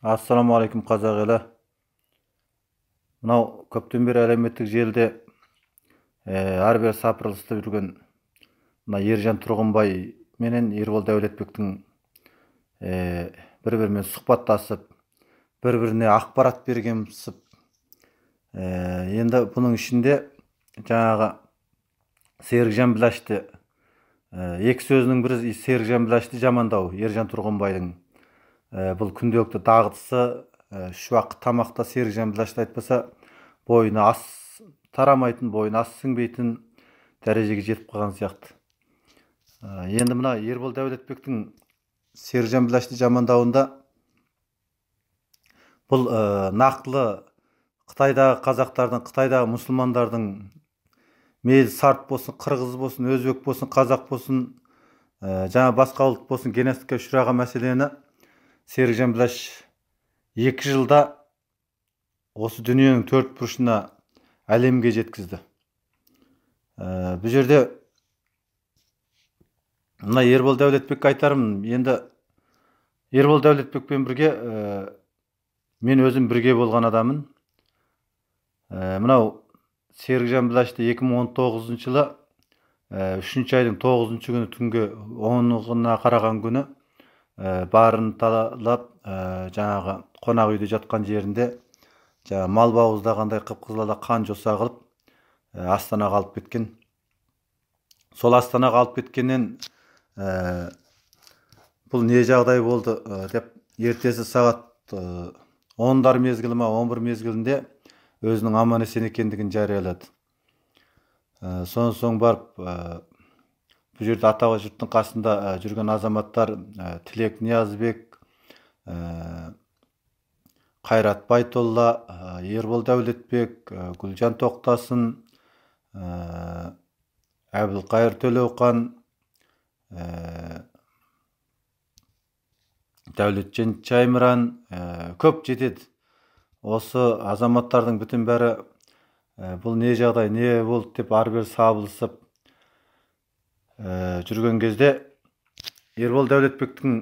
Ассаламу алейкум қазақ елі мынау көптен бері әлеуметтік желіде ә, әрі бері жүрген мына ержан тұрғынбай менен ербол дәулетбектің ә, бір бірімен сұхбаттасып бір біріне ақпарат бергенсіп ә, енді бұның ішінде жаңағы серікжан біләшті екі сөзінің бірі серікжан біләшті жамандау ержан тұрғынбайдың Э, бұл күнделікті дағдысы үш э, уақыт тамақта серік жәмбілашты айтпаса бойына ас тарамайтын бойына ас сіңбейтін дәрежеге жетіп қалған сияқты э, енді мына ербол дәулетбектің серік жәмбілашты жамандауында бұл ә, нақтылы қытайдағы қазақтардың қытайдағы мұсылмандардың мейлі сарт болсын қырғыз болсын өзбек болсын қазақ болсын ә, жаңа басқа ұлт болсын генетикке ұшыраған мәселені серікжан біләш екі жылда осы дүниенің төрт бұрышына әлемге жеткізді ә, бұл жерде мына ербол дәулетбекке айтарым енді ербол дәулетбекпен бірге ә, мен өзім бірге болған адаммын ә, мынау серікжан біләшті 2019 жылы ә, үшінші айдың тоғызыншы күні түнгі онына қараған күні Э, барын талап э, жаңағы қонақ үйде жатқан жерінде жаңағы мал бауыздағандай қып ала қан жоса қылып э, астанаға алып кеткен сол астанаға алып кеткеннен ә, бұл не жағдай болды деп ертесі сағат ондар мезгілі ма он бір мезгілінде өзінің аман есен екендігін жариялады ә, соң барып бұл жерде атағы жұрттың қасында э, жүрген азаматтар э, тілек ниязбек э, қайрат байтолла ербол дәулетбек гүлжан тоқтасын әбілқайыр төлеуқан дәулетжан ә, көп жетеді осы азаматтардың бүтін бәрі бұл не жағдай не болды деп ары бері сабылысып Э, жүрген кезде ербол дәулетбектің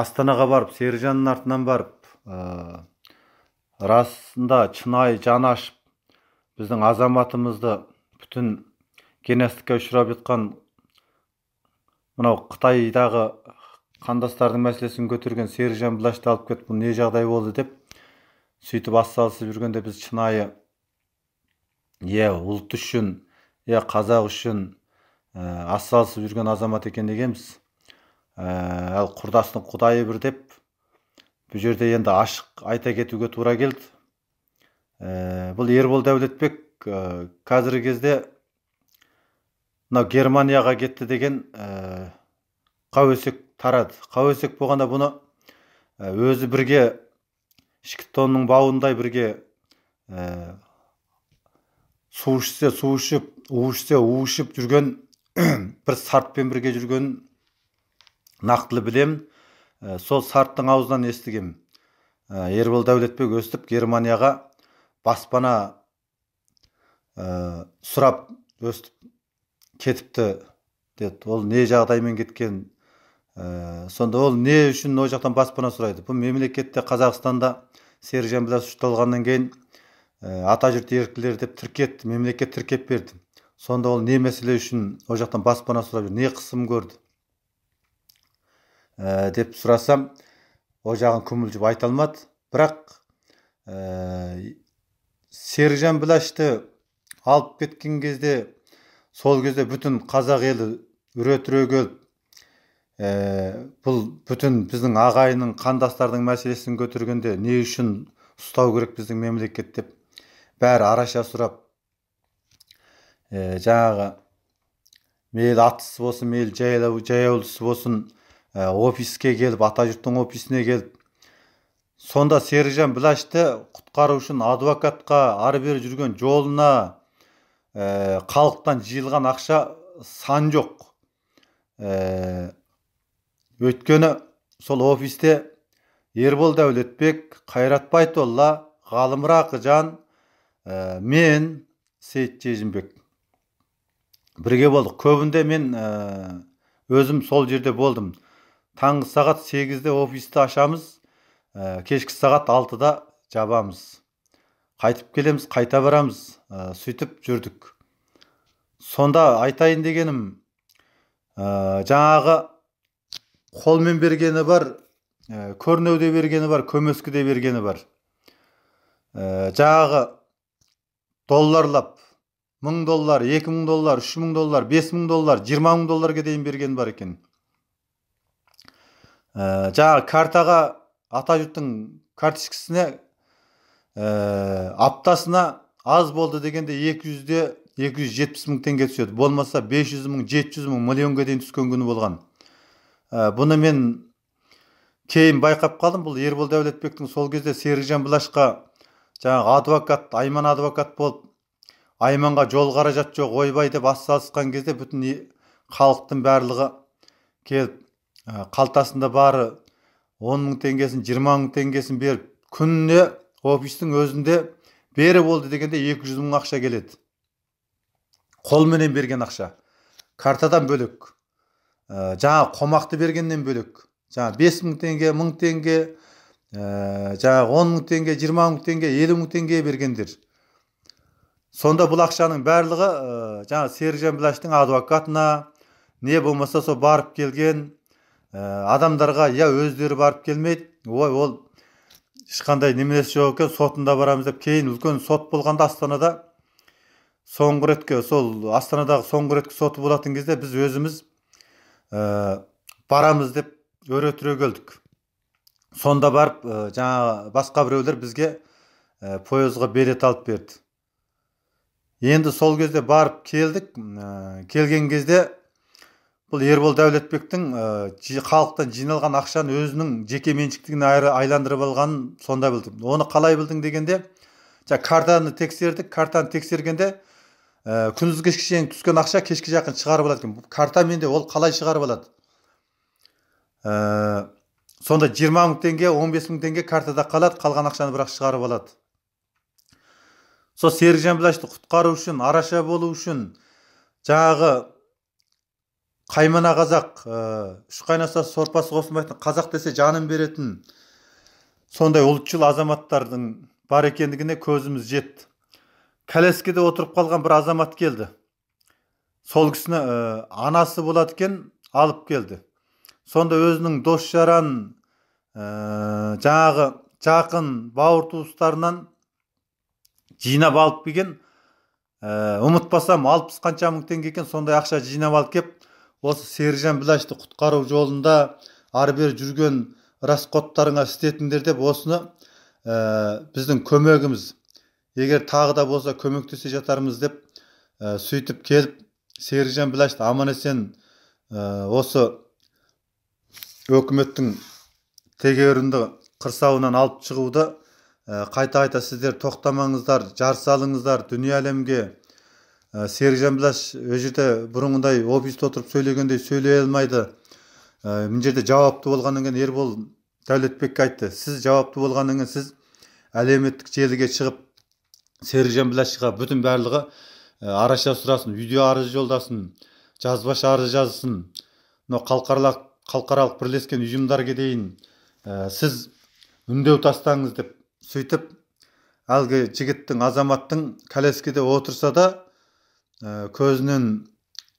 астанаға барып сержанның артынан барып ә, расында шынайы жаны ашып біздің азаматымызды бүтін кеңестікке ұшырап жатқан мынау қытайдағы қандастардың мәселесін көтерген серіжан былайшты алып кетіп бұл не жағдай болды деп сөйтіп атсалысып жүргенде біз шынайы иә ұлт үшін иә қазақ үшін Э, атсалысып жүрген азамат екен дегенбіз ал э, құрдастың құдайы бір деп бұл жерде енді ашық айта кетуге тура келді ә, бұл ербол дәулетбек ә, қазіргі кезде мынау германияға кетті деген ә, қауесек тарады қауесек болғанда бұны өзі бірге ішкі тонның бауындай бірге ә, су ішсе су ішіп у ішсе у ішіп жүрген бір сартпен бірге жүрген нақтылы білем ә, сол сарттың аузынан естігем ә, ербол дәулетбек өстіп германияға баспана ә, сұрап өстіп кетіпті деді ол не жағдаймен кеткен ә, сонда ол не үшін ол жақтан баспана сұрайды бұл мемлекетте қазақстанда серік жамбіласов ұшталғаннан кейін ә, ата жұрт еріктілері деп тіркетті мемлекет тіркеп берді сонда ол не мәселе үшін ол жақтан баспана сұрап не қысым көрді ә, деп сұрасам ол жағын күмілжіп айта алмады бірақ ә, серіжан біләшті алып кеткен кезде сол кезде бүтін қазақ елі үре түрегеліп ә, бұл бүтін біздің ағайынның қандастардың мәселесін көтергенде не үшін ұстау керек біздің мемлекет деп бәрі араша сұрап жаңағы мейлі атысы болсын мейлі жайлау жаяулысы болсын ә, офиске келіп атажұрттың офисіне келіп сонда серіжан біләшті құтқару үшін адвокатқа ары бері жүрген жолына ә, халықтан жиылған ақша сан жоқ ә, Өткені сол офисте ербол дәулетбек қайрат байтолла ғалым рақыжан ә, мен сейіт шежінбек бірге болдық көбінде мен ә, өзім сол жерде болдым таңғы сағат сегізде офисті ашамыз ә, кешкі сағат алтыда жабамыз қайтып келеміз қайта барамыз ә, сөйтіп жүрдік сонда айтайын дегенім ә, жаңағы қолмен бергені бар ә, бергені бар көмескіде бергені бар ә, жаңағы долларлап мың доллар екі мың доллар үш мың доллар бес мың доллар жиырма мың долларға дейін берген бар екен ә, жаңағы картаға ата жұрттың карточкасына ә, аптасына аз болды дегенде екі жүзде екі жүз жетпіс мың теңге түседі болмаса бес жүз мың жеті жүз мың миллионға дейін түскен күні болған ә, бұны мен кейін байқап қалдым бұл ербол дәулетбектің сол кезде серікжан бұлашқа жаңағы адвокат айман адвокат болып айманға жол қаражат жоқ ойбай деп салысқан кезде бүтін халықтың барлығы келіп қалтасында бары он мың теңгесін жиырма мың теңгесін беріп күніне офистің өзінде бері болды дегенде екі жүз мың ақша келеді қолменен берген ақша картадан бөлек ә, жаңа қомақты бергеннен бөлек жаңа бес мың теңге мың теңге ә, жаңағы он мың теңге жиырма мың теңге елу мың теңге бергендер сонда бұл ақшаның барлығы ә, э, жаңағы серікжан біләштің адвокатына не болмаса сол барып келген ә, адамдарға я иә, өздері барып келмейді ой ол ешқандай неменесі жоқ екен сотында барамыз деп кейін үлкен сот болғанда астанада соңғы ретке сол астанадағы соңғы ретке соты болатын кезде біз өзіміз ә, барамыз деп өре келдік сонда барып ә, жаңағы басқа біреулер бізге ә, пойызға билет алып берді енді сол кезде барып келдік ә, келген кезде бұл ербол дәулетбектің ә, халықтан жиналған ақшаны өзінің жеке меншіктігіне айландырып алғанын сонда білдім оны қалай білдің дегенде жаңа картаны тексердік картаны тексергенде ә, күндізгі шейін түскен ақша кешке жақын шығарып алады екен карта менде ол қалай шығарып алады ә, сонда жиырма мың теңге он бес мың теңге картада қалады қалған ақшаны бірақ шығарып алады сол серікжан біләшті құтқару үшін араша болу үшін жаңағы қаймана қазақ э, үш қайнаса сорпасы қосылмайтын қазақ десе жанын беретін сондай ұлтшыл азаматтардың бар екендігіне көзіміз жетті кәлескеде отырып қалған бір азамат келді сол кісіні э, анасы болады екен алып келді сонда өзінің дос жаран ә, э, жаңағы жақын бауыр туыстарынан жинап алып келген ә, ұмытпасам алпыс қанша мың теңге екен сондай ақша жинап алып кеп осы сержан біләшті құтқару жолында ары бері жүрген расходтарыңа істетіңдер деп осыны ә, біздің көмегіміз егер тағы да болса көмектесе жатармыз деп ә, сөйтіп келіп сержан біләшті аман есен осы өкіметтің тегеурінді қырсауынан алып шығуды Э, қайта қайта сіздер тоқтамаңыздар жарсалыңыздар алыңыздар дүние әлемге ә, э, серік жамбілаш ол э, жерде бұрынғыдай офиста отырып сөйлегендей сөйлей алмайды ә, мына жерде жауапты болғаннан кейін ербол дәулетбекке айтты сіз жауапты болғаннан кейін сіз әлеуметтік желіге шығып серік біләшқа бүтін барлығы ә, араша сұрасын видео арыз жолдасын жазбаша арыз жазсын мынау халықаралық халықаралық бірлескен ұйымдарға дейін ә, сіз үндеу тастаңыз деп сөйтіп әлгі жігіттің азаматтың кәлескеде отырса да ә, э, көзінен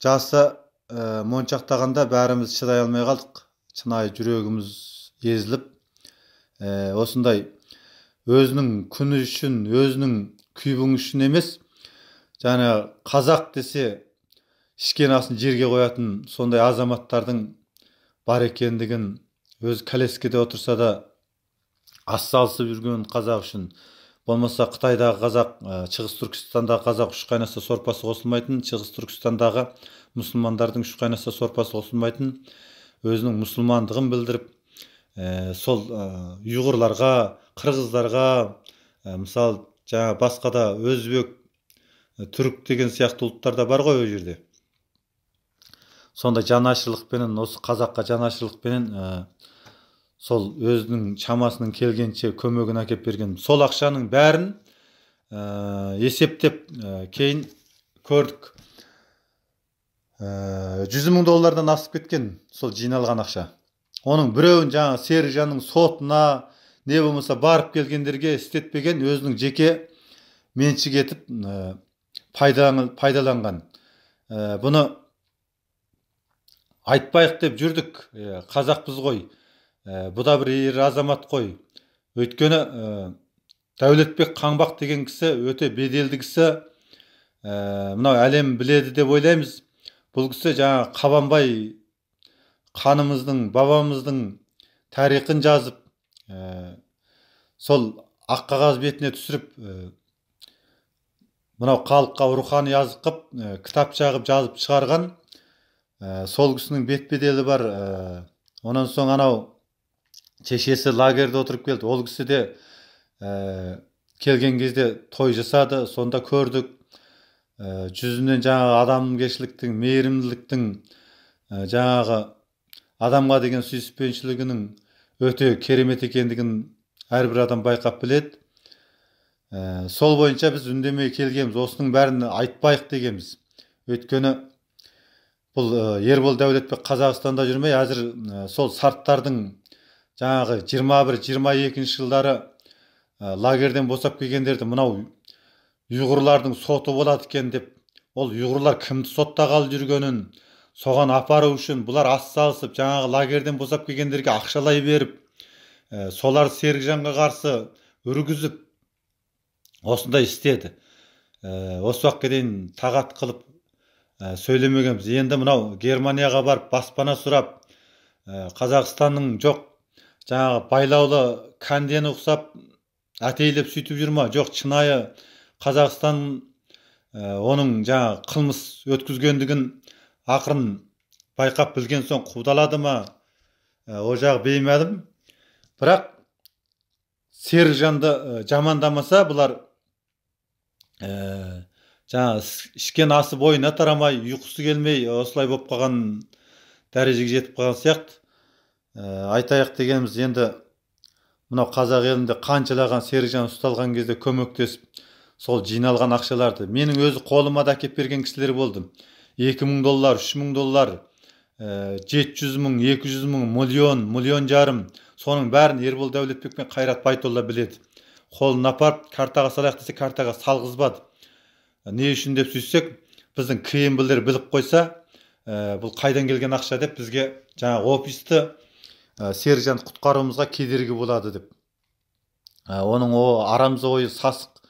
жасы ә, моншақтағанда бәріміз шыдай алмай қалдық шынайы жүрегіміз езіліп ә, осындай өзінің күні үшін өзінің күйбің үшін емес және қазақ десе ішкен асын жерге қоятын сондай азаматтардың бар екендігін өз кәлескеде отырса да атсалысып жүрген қазақ үшін болмаса қытайдағы қазақ э, шығыс түркістандағы қазақ үш қайнаса сорпасы қосылмайтын шығыс түркістандағы мұсылмандардың үш қайнаса сорпасы қосылмайтын өзінің мұсылмандығын білдіріп ә, сол ә, ұйғырларға қырғыздарға ә, мысалы жаңа басқа да өзбек түрік деген сияқты ұлттар да бар ғой ол жерде сондай жанашырлықпенен осы қазаққа жанашырлықпенен сол өзінің шамасының келгенше көмегін әкеп берген сол ақшаның бәрін ә, есептеп ә, кейін көрдік э, жүз мың доллардан асып кеткен сол жиналған ақша оның біреуін жаңа серікжанның сотына не болмаса барып келгендерге істетпеген өзінің жеке меншік етіп ә, пайдаланған бұны айтпайық деп жүрдік ә, қазақпыз ғой Э, бұ да бір ер азамат қой өйткені э, дәулетбек қаңбақ деген кісі өте беделді кісі ә, мынау әлем біледі деп ойлаймыз бұл кісі жаңа қабанбай қанымыздың бабамыздың тарихын жазып ә, сол ақ қағаз бетіне түсіріп ә, мынау халыққа рухани азық қылып ә, кітап жағып жазып шығарған ә, сол кісінің бет беделі бар ә, онан соң анау шешесі лагерьде отырып келді ол кісі де ә, келген кезде той жасады сонда көрдік ә, жүзінен жаңағы адамгершіліктің мейірімділіктің жаңағы адамға деген сүйіспеншілігінің өте керемет екендігін әрбір адам байқап білет. ә, сол бойынша біз үндемей келгенбіз осының бәрін айтпайық дегенбіз өйткені бұл ә, ербол дәулетбек қазақстанда жүрмей әзір ә, сол сарттардың жаңағы жиырма бір жылдары ә, лагерден босап келгендерді мынау ұйғырлардың соты болады екен деп ол ұйғырлар кімді соттағалы жүргенін соған апару үшін бұлар атсалысып жаңағы лагерден босап келгендерге ақшалай беріп ә, солар серікжанға қарсы үргізіп осындай істеді ә, осы уақытқа дейін тағат қылып ә, сөйлемегенбіз енді мынау германияға барып баспана сұрап қазақстанның жоқ жаңағы байлаулы кәндені ұқсап әтейлеп сөйтіп жүр ма жоқ шынайы қазақстан ә, оның жаңағы қылмыс өткізгендігін ақырын байқап білген соң қудалады ма ә, ол жағы беймәлім бірақ серікжанды ә, э, жамандамаса бұлар ә, жаңағы ішкен асы бойына тарамай ұйқысы келмей осылай болып қалған дәрежеге жетіп қалған сияқты ә, айтайық дегеніміз енді мынау қазақ елінде қаншалаған серікжан ұсталған кезде көмектесіп сол жиналған ақшаларды менің өзі қолыма да әкеліп берген кісілер болды 2000 мың доллар үш мың доллар э, жеті жүз мың екі жүз мың миллион миллион жарым соның бәрін ербол дәулетбек пен қайрат байтолла біледі қолына апарып картаға салайық десе картаға салғызбады не үшін деп сөйтсек біздің кмблер біліп қойса ә, бұл қайдан келген ақша деп бізге жаңағы офисті Э, сержан құтқаруымызға кедергі болады деп э, оның о арамза ойы сасық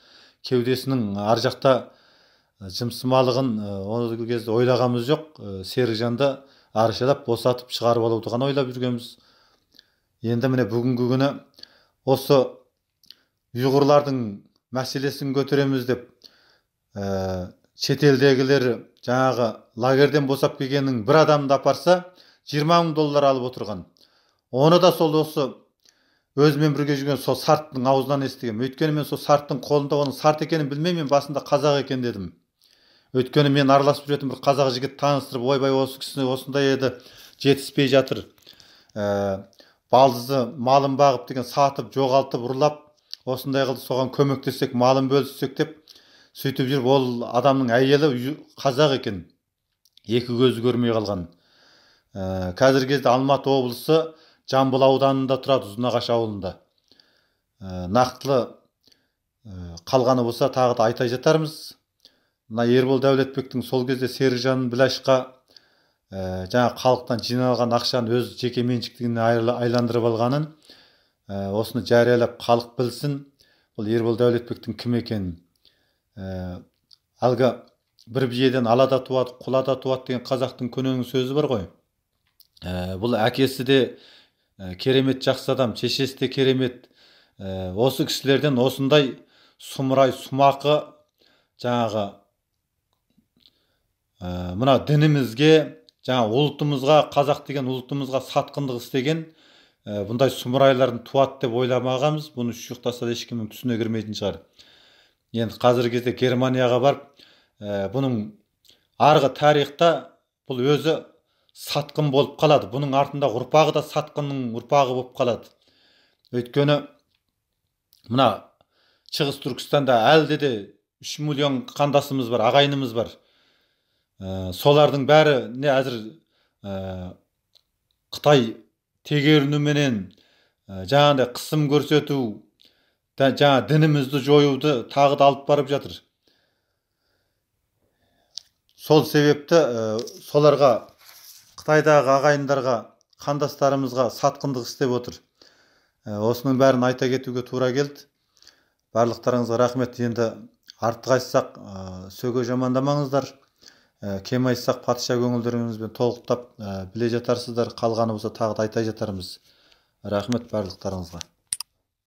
кеудесінің ар жақта э, жымсымалығын ол кезде ойлағанымыз жоқ сержанды арашалап босатып шығарып алуды ғана ойлап жүргенбіз енді міне бүгінгі күні осы ұйғырлардың мәселесін көтереміз деп ә, шетелдегілер жаңағы лагерден босап келгеннің бір адамды апарса жиырма мың доллар алып отырған оны да сол осы өзімен бірге жүрген сол сарттың аузынан естігем өйткені мен сол сарттың қолында оның сарт екенін білмеймін мен басында қазақ екен дедім өйткені мен араласып жүретін бір қазақ жігіт таныстырып ойбай осы кісі осындай еді жетіспей жатыр ә, балдызды малын бағып деген сатып жоғалтып ұрлап осындай қылды соған көмектессек малын бөліссек деп сөйтіп жүріп ол адамның әйелі қазақ екен екі көзі көрмей қалған ә, қазіргі кезде алматы облысы жамбыл ауданында тұрады ұзынағаш ауылында э, нақтылы э, қалғаны болса тағы да айта жатармыз мына ербол дәулетбектің сол кезде серікжан біләшқа ә, э, жаңа халықтан жиналған ақшаны өз жеке меншіктігіне айландырып алғанын ә, осыны жариялап халық білсін бұл ербол дәулетбектің кім екенін ә, әлгі бір биеден ала да туады құла да туады деген қазақтың көненің сөзі бар ғой ә, бұл әкесі де Э, керемет жақсы адам шешесі де керемет э, осы кісілерден осындай сұмырай сұмақы жаңағы э, мына дінімізге жаңа ұлтымызға қазақ деген ұлтымызға сатқындық істеген ә, бұндай сұмырайлардың туады деп ойламағанбыз бұны ұйықтаса да ешкімнің түсіне кірмейтін шығар енді қазіргі кезде германияға барып бұның арғы тарихта бұл өзі сатқын болып қалады бұның артында ұрпағы да сатқынның ұрпағы болып қалады өйткені мына шығыс түркістанда әлде де үш миллион қандасымыз бар ағайынымыз бар ә, солардың бәрі не әзір ә, қытай тегерінуменен ә, жаңағыдай қысым көрсету жаңа дінімізді жоюды тағы да алып барып жатыр сол себепті ә, соларға қытайдағы ағайындарға қандастарымызға сатқындық істеп отыр э, осының бәрін айта кетуге тура келді барлықтарыңызға рахмет енді артық айтсақ э, сөге жамандамаңыздар э, кем айтсақ патша көңілдеріңізбен толықтап біле жатарсыздар қалғаны болса тағы да айта жатармыз рахмет барлықтарыңызға